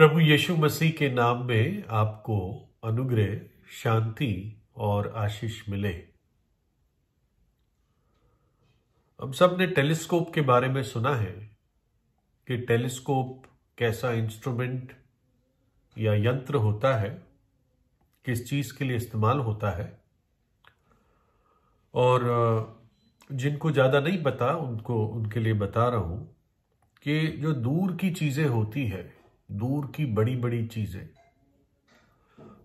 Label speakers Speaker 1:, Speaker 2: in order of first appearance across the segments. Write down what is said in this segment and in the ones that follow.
Speaker 1: प्रभु यीशु मसीह के नाम में आपको अनुग्रह शांति और आशीष मिले हम सब ने टेलीस्कोप के बारे में सुना है कि टेलीस्कोप कैसा इंस्ट्रूमेंट या यंत्र होता है किस चीज़ के लिए इस्तेमाल होता है और जिनको ज़्यादा नहीं पता उनको उनके लिए बता रहा हूं कि जो दूर की चीज़ें होती है दूर की बड़ी बड़ी चीजें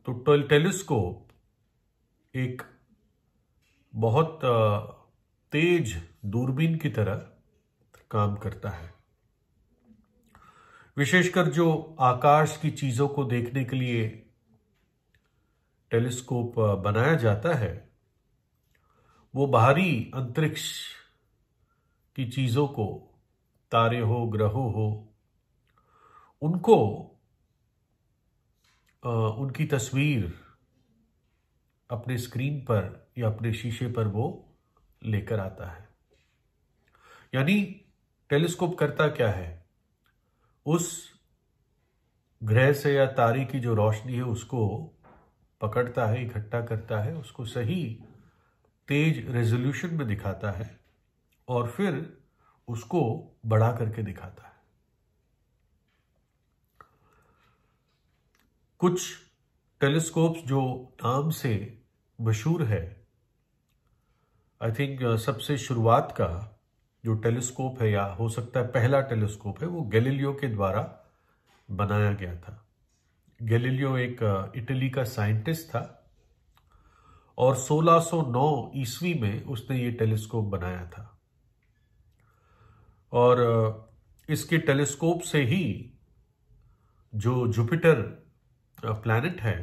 Speaker 1: तो टेलीस्कोप एक बहुत तेज दूरबीन की तरह काम करता है विशेषकर जो आकाश की चीजों को देखने के लिए टेलीस्कोप बनाया जाता है वो बाहरी अंतरिक्ष की चीजों को तारे हो ग्रहों हो उनको आ, उनकी तस्वीर अपने स्क्रीन पर या अपने शीशे पर वो लेकर आता है यानी टेलीस्कोप करता क्या है उस ग्रह से या तारे की जो रोशनी है उसको पकड़ता है इकट्ठा करता है उसको सही तेज रेजोल्यूशन में दिखाता है और फिर उसको बढ़ा करके दिखाता है कुछ टेलीस्कोप्स जो नाम से मशहूर है आई थिंक uh, सबसे शुरुआत का जो टेलीस्कोप है या हो सकता है पहला टेलीस्कोप है वो गैलीलियो के द्वारा बनाया गया था गैलीलियो एक uh, इटली का साइंटिस्ट था और 1609 ईस्वी में उसने ये टेलीस्कोप बनाया था और uh, इसके टेलीस्कोप से ही जो जुपिटर प्लैनेट है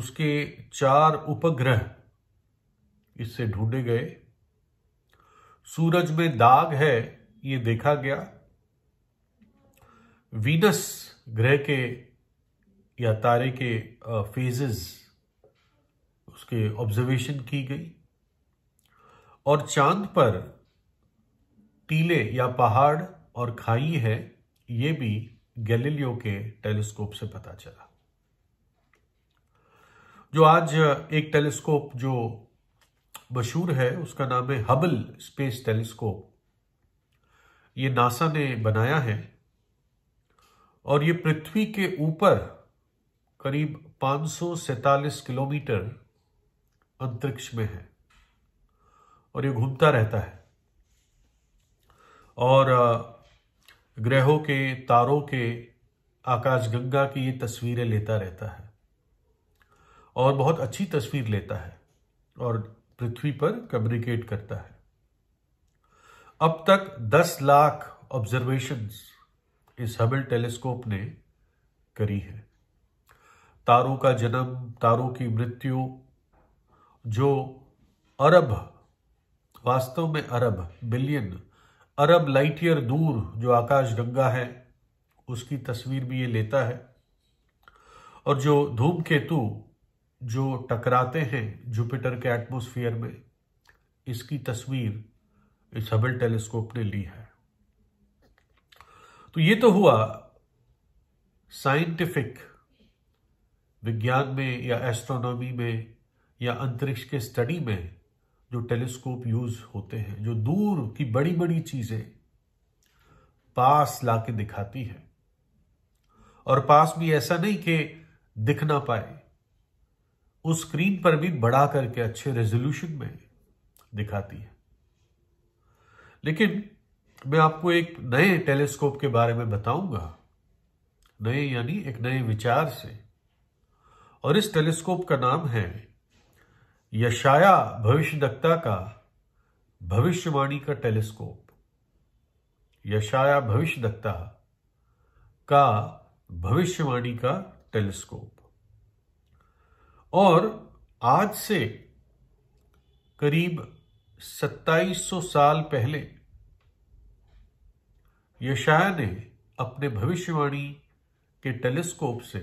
Speaker 1: उसके चार उपग्रह इससे ढूंढे गए सूरज में दाग है ये देखा गया वीनस ग्रह के या तारे के फेजेस उसके ऑब्जर्वेशन की गई और चांद पर टीले या पहाड़ और खाई है ये भी गैलीलियो के टेलीस्कोप से पता चला जो आज एक टेलीस्कोप जो मशहूर है उसका नाम है हबल स्पेस टेलीस्कोप ये नासा ने बनाया है और ये पृथ्वी के ऊपर करीब पांच किलोमीटर अंतरिक्ष में है और ये घूमता रहता है और ग्रहों के तारों के आकाशगंगा की ये तस्वीरें लेता रहता है और बहुत अच्छी तस्वीर लेता है और पृथ्वी पर कम्युनिकेट करता है अब तक 10 लाख ऑब्जर्वेशंस इस हबल टेलीस्कोप ने करी है तारों का जन्म तारों की मृत्यु जो अरब वास्तव में अरब बिलियन अरब लाइट ईयर दूर जो आकाश गंगा है उसकी तस्वीर भी ये लेता है और जो धूमकेतु जो टकराते हैं जुपिटर के एटमोस्फियर में इसकी तस्वीर इस हबल टेलीस्कोप ने ली है तो ये तो हुआ साइंटिफिक विज्ञान में या एस्ट्रोनॉमी में या अंतरिक्ष के स्टडी में जो टेलीस्कोप यूज होते हैं जो दूर की बड़ी बड़ी चीजें पास लाके दिखाती है और पास भी ऐसा नहीं कि दिख ना पाए उस स्क्रीन पर भी बढ़ा करके अच्छे रेजोल्यूशन में दिखाती है लेकिन मैं आपको एक नए टेलीस्कोप के बारे में बताऊंगा नए यानी एक नए विचार से और इस टेलीस्कोप का नाम है यशाया भविष्यदक्ता का भविष्यवाणी का टेलीस्कोप यशाया भविष्यदक्ता का भविष्यवाणी का टेलीस्कोप और आज से करीब 2700 साल पहले यशाया ने अपने भविष्यवाणी के टेलीस्कोप से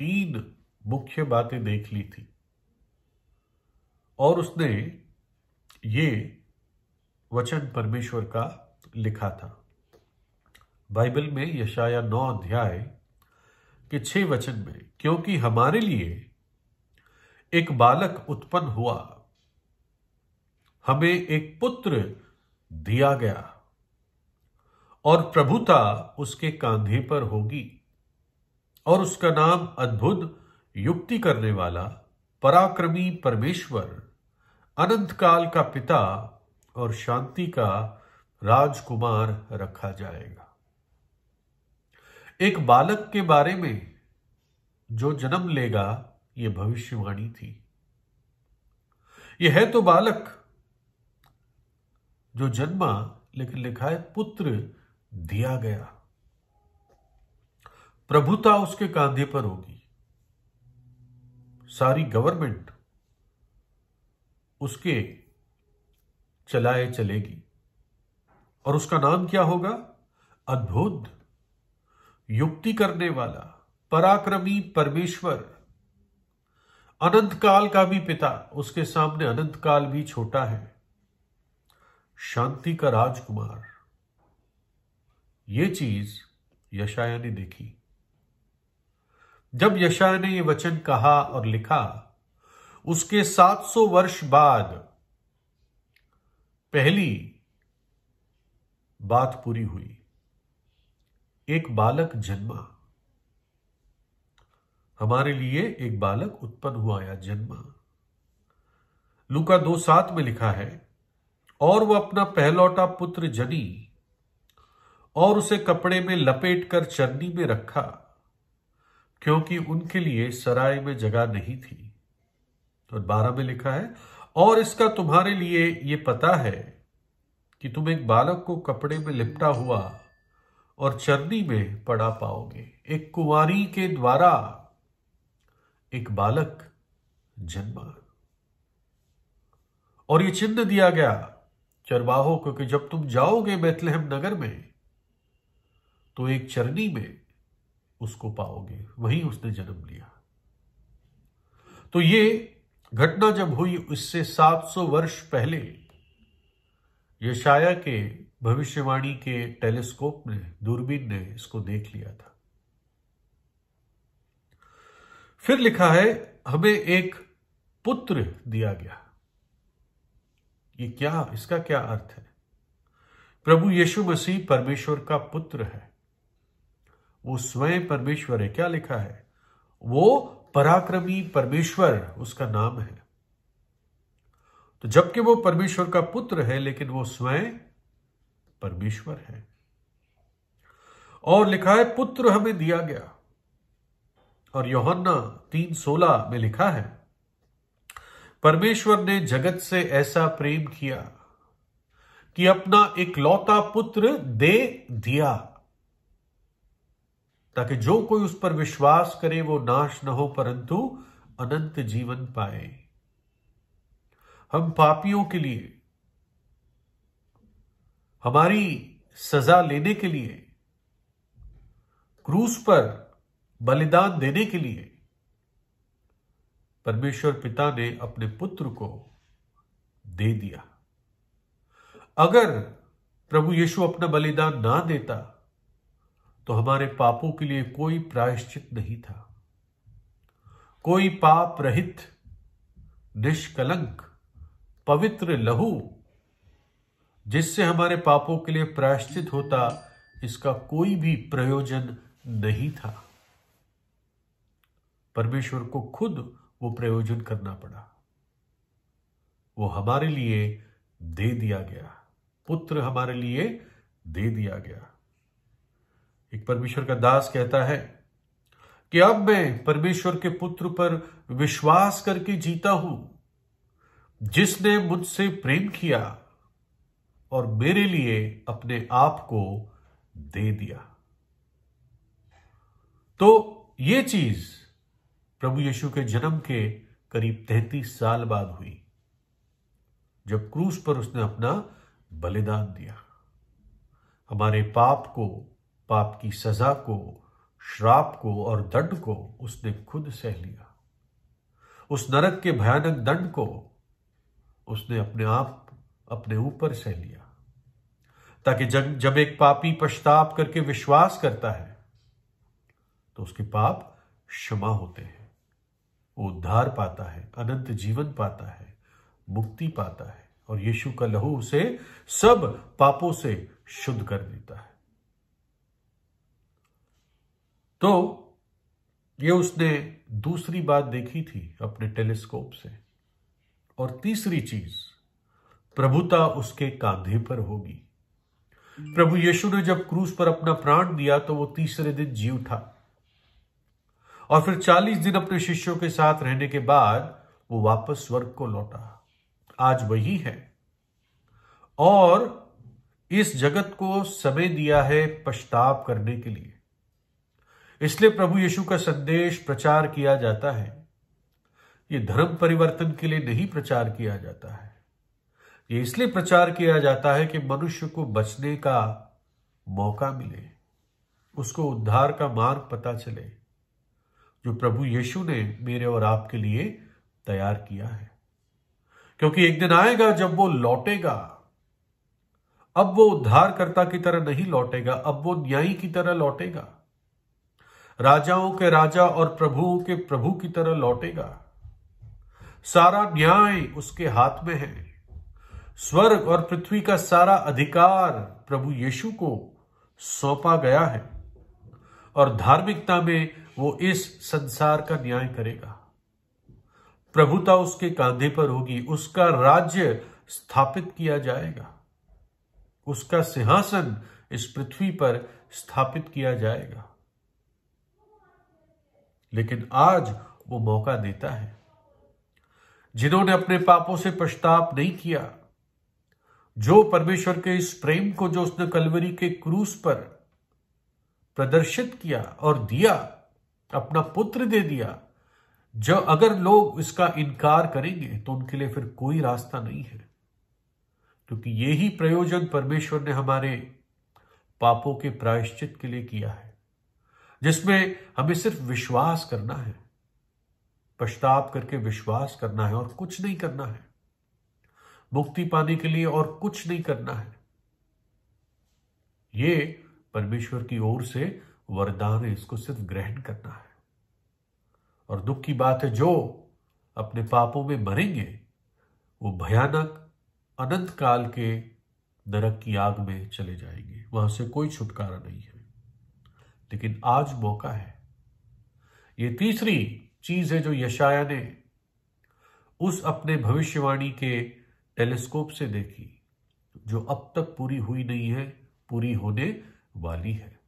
Speaker 1: तीन मुख्य बातें देख ली थी और उसने ये वचन परमेश्वर का लिखा था बाइबल में यशाया नौ अध्याय के छह वचन में क्योंकि हमारे लिए एक बालक उत्पन्न हुआ हमें एक पुत्र दिया गया और प्रभुता उसके कांधे पर होगी और उसका नाम अद्भुत युक्ति करने वाला पराक्रमी परमेश्वर अनंत काल का पिता और शांति का राजकुमार रखा जाएगा एक बालक के बारे में जो जन्म लेगा यह भविष्यवाणी थी यह है तो बालक जो जन्मा लेकिन लिखा है पुत्र दिया गया प्रभुता उसके कांधे पर होगी सारी गवर्नमेंट उसके चलाए चलेगी और उसका नाम क्या होगा अद्भुत युक्ति करने वाला पराक्रमी परमेश्वर अनंत काल का भी पिता उसके सामने अनंत काल भी छोटा है शांति का राजकुमार ये चीज यशाया ने देखी जब यशाया ने यह वचन कहा और लिखा उसके 700 वर्ष बाद पहली बात पूरी हुई एक बालक जन्मा हमारे लिए एक बालक उत्पन्न हुआ या जन्मा लुका दो सात में लिखा है और वह अपना पहलौटा पुत्र जनी और उसे कपड़े में लपेट कर चरनी में रखा क्योंकि उनके लिए सराय में जगह नहीं थी तो बारह में लिखा है और इसका तुम्हारे लिए ये पता है कि तुम एक बालक को कपड़े में लिपटा हुआ और चरनी में पड़ा पाओगे एक कुंवारी के द्वारा एक बालक जन्मा और ये चिन्ह दिया गया चरवाहों को कि जब तुम जाओगे बैतलहम नगर में तो एक चरनी में उसको पाओगे वहीं उसने जन्म लिया तो ये घटना जब हुई उससे 700 वर्ष पहले यशाया के भविष्यवाणी के टेलीस्कोप ने दूरबीन ने इसको देख लिया था फिर लिखा है हमें एक पुत्र दिया गया ये क्या इसका क्या अर्थ है प्रभु यीशु मसीह परमेश्वर का पुत्र है वो स्वयं परमेश्वर है क्या लिखा है वो पराक्रमी परमेश्वर उसका नाम है तो जबकि वो परमेश्वर का पुत्र है लेकिन वो स्वयं परमेश्वर है और लिखा है पुत्र हमें दिया गया और योहन्ना तीन सोलह में लिखा है परमेश्वर ने जगत से ऐसा प्रेम किया कि अपना इकलौता पुत्र दे दिया ताकि जो कोई उस पर विश्वास करे वो नाश न हो परंतु अनंत जीवन पाए हम पापियों के लिए हमारी सजा लेने के लिए क्रूस पर बलिदान देने के लिए परमेश्वर पिता ने अपने पुत्र को दे दिया अगर प्रभु यीशु अपना बलिदान ना देता तो हमारे पापों के लिए कोई प्रायश्चित नहीं था कोई पाप रहित निष्कलंक पवित्र लहू जिससे हमारे पापों के लिए प्रायश्चित होता इसका कोई भी प्रयोजन नहीं था परमेश्वर को खुद वो प्रयोजन करना पड़ा वो हमारे लिए दे दिया गया पुत्र हमारे लिए दे दिया गया एक परमेश्वर का दास कहता है कि अब मैं परमेश्वर के पुत्र पर विश्वास करके जीता हूं जिसने मुझसे प्रेम किया और मेरे लिए अपने आप को दे दिया तो ये चीज प्रभु यीशु के जन्म के करीब तैतीस साल बाद हुई जब क्रूस पर उसने अपना बलिदान दिया हमारे पाप को पाप की सजा को श्राप को और दंड को उसने खुद सह लिया उस नरक के भयानक दंड को उसने अपने आप अपने ऊपर सह लिया ताकि जब जब एक पापी पश्चाताप करके विश्वास करता है तो उसके पाप क्षमा होते हैं वो उद्धार पाता है अनंत जीवन पाता है मुक्ति पाता है और यीशु का लहू उसे सब पापों से शुद्ध कर देता है तो ये उसने दूसरी बात देखी थी अपने टेलीस्कोप से और तीसरी चीज प्रभुता उसके कांधे पर होगी प्रभु यीशु ने जब क्रूस पर अपना प्राण दिया तो वो तीसरे दिन जी उठा और फिर चालीस दिन अपने शिष्यों के साथ रहने के बाद वो वापस स्वर्ग को लौटा आज वही है और इस जगत को समय दिया है पश्चाताप करने के लिए इसलिए प्रभु यीशु का संदेश प्रचार किया जाता है ये धर्म परिवर्तन के लिए नहीं प्रचार किया जाता है ये इसलिए प्रचार किया जाता है कि मनुष्य को बचने का मौका मिले उसको उद्धार का मार्ग पता चले जो प्रभु यीशु ने मेरे और आपके लिए तैयार किया है क्योंकि एक दिन आएगा जब वो लौटेगा अब वो उद्धारकर्ता की तरह नहीं लौटेगा अब वो न्यायी की तरह लौटेगा राजाओं के राजा और प्रभुओं के प्रभु की तरह लौटेगा सारा न्याय उसके हाथ में है स्वर्ग और पृथ्वी का सारा अधिकार प्रभु यीशु को सौंपा गया है और धार्मिकता में वो इस संसार का न्याय करेगा प्रभुता उसके कांधे पर होगी उसका राज्य स्थापित किया जाएगा उसका सिंहासन इस पृथ्वी पर स्थापित किया जाएगा लेकिन आज वो मौका देता है जिन्होंने अपने पापों से पश्चाताप नहीं किया जो परमेश्वर के इस प्रेम को जो उसने कलवरी के क्रूस पर प्रदर्शित किया और दिया अपना पुत्र दे दिया जो अगर लोग इसका इनकार करेंगे तो उनके लिए फिर कोई रास्ता नहीं है क्योंकि यही प्रयोजन परमेश्वर ने हमारे पापों के प्रायश्चित के लिए किया है जिसमें हमें सिर्फ विश्वास करना है पश्चाताप करके विश्वास करना है और कुछ नहीं करना है मुक्ति पाने के लिए और कुछ नहीं करना है ये परमेश्वर की ओर से वरदान है इसको सिर्फ ग्रहण करना है और दुख की बात है जो अपने पापों में मरेंगे वो भयानक अनंत काल के नरक की आग में चले जाएंगे वहां से कोई छुटकारा नहीं है लेकिन आज मौका है ये तीसरी चीज है जो यशाया ने उस अपने भविष्यवाणी के टेलीस्कोप से देखी जो अब तक पूरी हुई नहीं है पूरी होने वाली है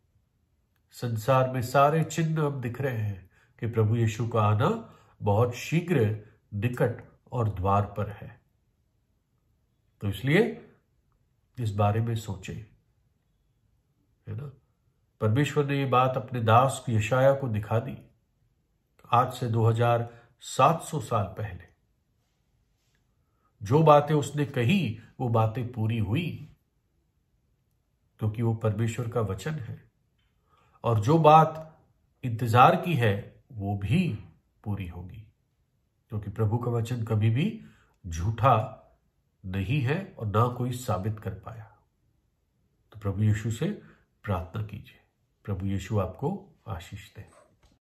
Speaker 1: संसार में सारे चिन्ह अब दिख रहे हैं कि प्रभु यीशु का आना बहुत शीघ्र निकट और द्वार पर है तो इसलिए इस बारे में सोचें है ना परमेश्वर ने ये बात अपने दास यशाया को दिखा दी आज से 2700 साल पहले जो बातें उसने कही वो बातें पूरी हुई क्योंकि वो परमेश्वर का वचन है और जो बात इंतजार की है वो भी पूरी होगी क्योंकि प्रभु का वचन कभी भी झूठा नहीं है और ना कोई साबित कर पाया तो प्रभु यीशु से प्रार्थना कीजिए प्रभु यीशु आपको आशीष दें